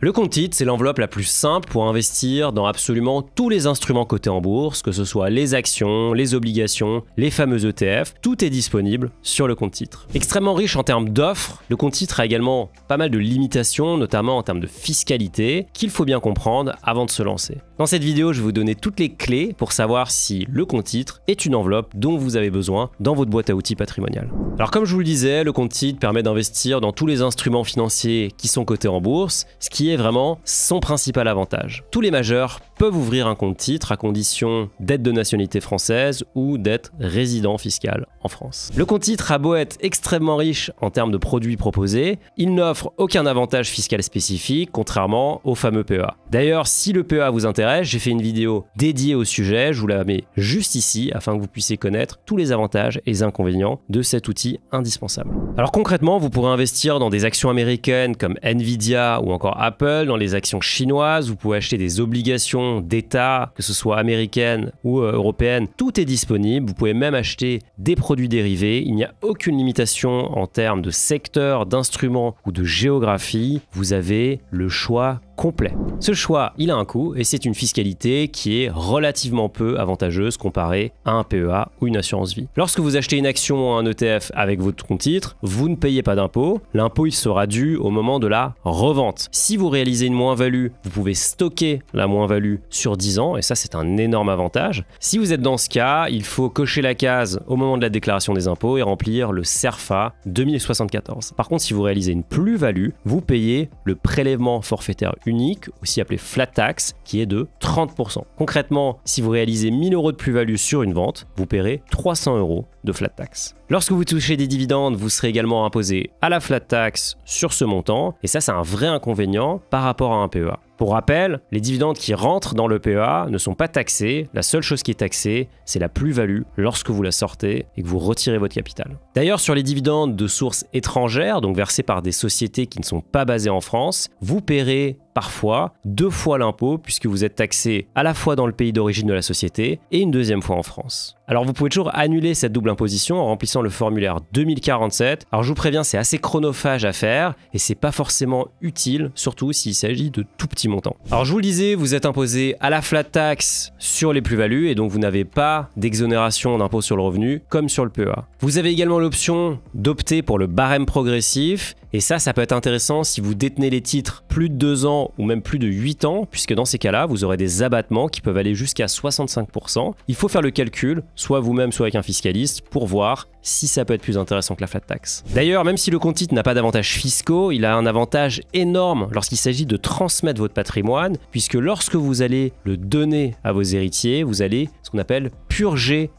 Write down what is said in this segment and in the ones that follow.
Le compte titre, c'est l'enveloppe la plus simple pour investir dans absolument tous les instruments cotés en bourse, que ce soit les actions, les obligations, les fameux ETF, tout est disponible sur le compte titre. Extrêmement riche en termes d'offres, le compte titre a également pas mal de limitations, notamment en termes de fiscalité, qu'il faut bien comprendre avant de se lancer. Dans cette vidéo, je vais vous donner toutes les clés pour savoir si le compte titre est une enveloppe dont vous avez besoin dans votre boîte à outils patrimoniale. Alors comme je vous le disais, le compte titre permet d'investir dans tous les instruments financiers qui sont cotés en bourse, ce qui est vraiment son principal avantage. Tous les majeurs peuvent ouvrir un compte titre à condition d'être de nationalité française ou d'être résident fiscal en France. Le compte titre a beau être extrêmement riche en termes de produits proposés, il n'offre aucun avantage fiscal spécifique, contrairement au fameux PEA. D'ailleurs, si le PEA vous intéresse, j'ai fait une vidéo dédiée au sujet, je vous la mets juste ici afin que vous puissiez connaître tous les avantages et inconvénients de cet outil indispensable. Alors concrètement, vous pourrez investir dans des actions américaines comme Nvidia ou encore Apple, dans les actions chinoises, vous pouvez acheter des obligations d'État, que ce soit américaine ou euh, européenne, tout est disponible. Vous pouvez même acheter des produits dérivés. Il n'y a aucune limitation en termes de secteur, d'instrument ou de géographie. Vous avez le choix complet. Ce choix, il a un coût et c'est une fiscalité qui est relativement peu avantageuse comparée à un PEA ou une assurance vie. Lorsque vous achetez une action ou un ETF avec votre compte titre, vous ne payez pas d'impôt. L'impôt, il sera dû au moment de la revente. Si vous réalisez une moins-value, vous pouvez stocker la moins-value sur 10 ans et ça, c'est un énorme avantage. Si vous êtes dans ce cas, il faut cocher la case au moment de la déclaration des impôts et remplir le SERFA 2074. Par contre, si vous réalisez une plus-value, vous payez le prélèvement forfaitaire unique, aussi appelé flat tax, qui est de 30%. Concrètement, si vous réalisez 1000 euros de plus-value sur une vente, vous paierez 300 euros de flat tax. Lorsque vous touchez des dividendes, vous serez également imposé à la flat tax sur ce montant, et ça c'est un vrai inconvénient par rapport à un PEA. Pour rappel, les dividendes qui rentrent dans le PEA ne sont pas taxés, la seule chose qui est taxée, c'est la plus-value lorsque vous la sortez et que vous retirez votre capital. D'ailleurs, sur les dividendes de sources étrangères, donc versés par des sociétés qui ne sont pas basées en France, vous paierez parfois deux fois l'impôt puisque vous êtes taxé à la fois dans le pays d'origine de la société et une deuxième fois en France. Alors vous pouvez toujours annuler cette double imposition en remplissant le formulaire 2047. Alors je vous préviens, c'est assez chronophage à faire et c'est pas forcément utile, surtout s'il s'agit de tout petits montants. Alors je vous le disais, vous êtes imposé à la flat tax sur les plus-values et donc vous n'avez pas d'exonération d'impôt sur le revenu comme sur le PEA. Vous avez également l'option d'opter pour le barème progressif et ça, ça peut être intéressant si vous détenez les titres plus de 2 ans ou même plus de 8 ans, puisque dans ces cas-là, vous aurez des abattements qui peuvent aller jusqu'à 65%. Il faut faire le calcul, soit vous-même, soit avec un fiscaliste, pour voir si ça peut être plus intéressant que la flat tax. D'ailleurs, même si le compte titre n'a pas d'avantages fiscaux, il a un avantage énorme lorsqu'il s'agit de transmettre votre patrimoine, puisque lorsque vous allez le donner à vos héritiers, vous allez ce qu'on appelle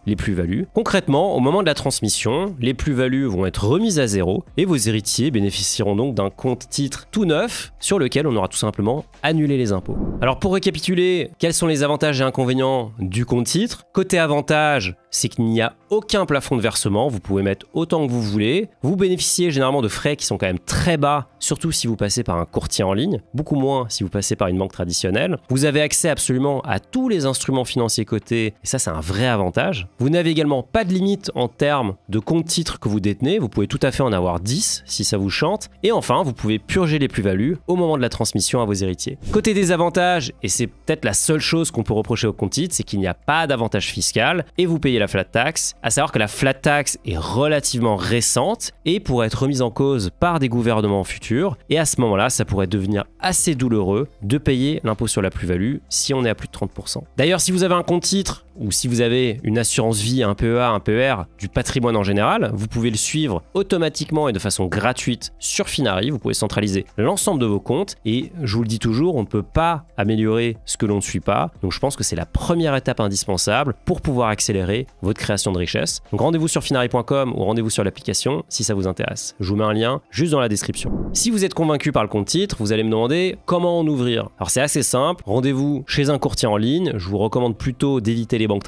les plus-values. Concrètement, au moment de la transmission, les plus-values vont être remises à zéro et vos héritiers bénéficieront donc d'un compte-titre tout neuf sur lequel on aura tout simplement annulé les impôts. Alors pour récapituler, quels sont les avantages et inconvénients du compte-titre Côté avantage, c'est qu'il n'y a aucun plafond de versement, vous pouvez mettre autant que vous voulez. Vous bénéficiez généralement de frais qui sont quand même très bas, surtout si vous passez par un courtier en ligne, beaucoup moins si vous passez par une banque traditionnelle. Vous avez accès absolument à tous les instruments financiers cotés, et ça c'est un vrai avantage. Vous n'avez également pas de limite en termes de compte-titres que vous détenez, vous pouvez tout à fait en avoir 10 si ça vous chante. Et enfin, vous pouvez purger les plus-values au moment de la transmission à vos héritiers. Côté des avantages, et c'est peut-être la seule chose qu'on peut reprocher au compte-titres, c'est qu'il n'y a pas d'avantage fiscal et vous payez la flat tax à savoir que la flat tax est relativement récente et pourrait être remise en cause par des gouvernements futurs. Et à ce moment-là, ça pourrait devenir assez douloureux de payer l'impôt sur la plus-value si on est à plus de 30%. D'ailleurs, si vous avez un compte titre ou si vous avez une assurance vie, un PEA, un PER, du patrimoine en général, vous pouvez le suivre automatiquement et de façon gratuite sur Finari. Vous pouvez centraliser l'ensemble de vos comptes et je vous le dis toujours, on ne peut pas améliorer ce que l'on ne suit pas. Donc je pense que c'est la première étape indispensable pour pouvoir accélérer votre création de richesse. Donc rendez-vous sur finari.com ou rendez-vous sur l'application si ça vous intéresse. Je vous mets un lien juste dans la description. Si vous êtes convaincu par le compte titre, vous allez me demander comment en ouvrir. Alors c'est assez simple, rendez-vous chez un courtier en ligne. Je vous recommande plutôt d'éviter les banque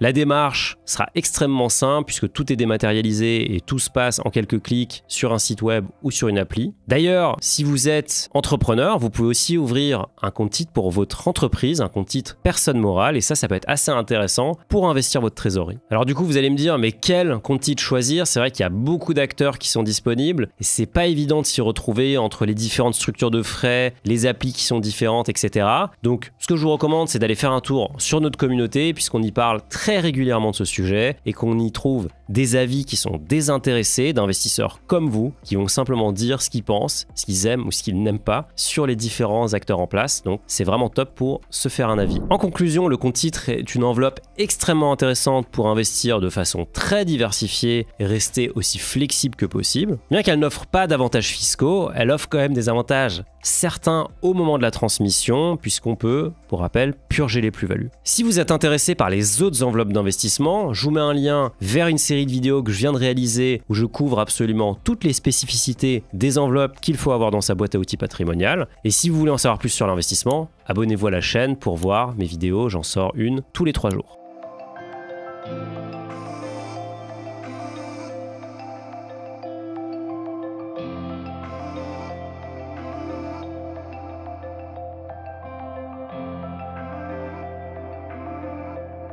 La démarche sera extrêmement simple puisque tout est dématérialisé et tout se passe en quelques clics sur un site web ou sur une appli. D'ailleurs, si vous êtes entrepreneur, vous pouvez aussi ouvrir un compte titre pour votre entreprise, un compte titre personne morale et ça, ça peut être assez intéressant pour investir votre trésorerie. Alors du coup, vous allez me dire, mais quel compte titre choisir C'est vrai qu'il y a beaucoup d'acteurs qui sont disponibles et c'est pas évident de s'y retrouver entre les différentes structures de frais, les applis qui sont différentes, etc. Donc, ce que je vous recommande, c'est d'aller faire un tour sur notre communauté puisqu'on y parle très régulièrement de ce sujet et qu'on y trouve des avis qui sont désintéressés d'investisseurs comme vous, qui vont simplement dire ce qu'ils pensent, ce qu'ils aiment ou ce qu'ils n'aiment pas sur les différents acteurs en place. Donc c'est vraiment top pour se faire un avis. En conclusion, le compte titre est une enveloppe extrêmement intéressante pour investir de façon très diversifiée et rester aussi flexible que possible. Bien qu'elle n'offre pas d'avantages fiscaux, elle offre quand même des avantages certains au moment de la transmission, puisqu'on peut, pour rappel, purger les plus-values. Si vous êtes intéressé par les autres enveloppes d'investissement, je vous mets un lien vers une série vidéo de vidéos que je viens de réaliser où je couvre absolument toutes les spécificités des enveloppes qu'il faut avoir dans sa boîte à outils patrimoniale. Et si vous voulez en savoir plus sur l'investissement, abonnez-vous à la chaîne pour voir mes vidéos, j'en sors une tous les trois jours.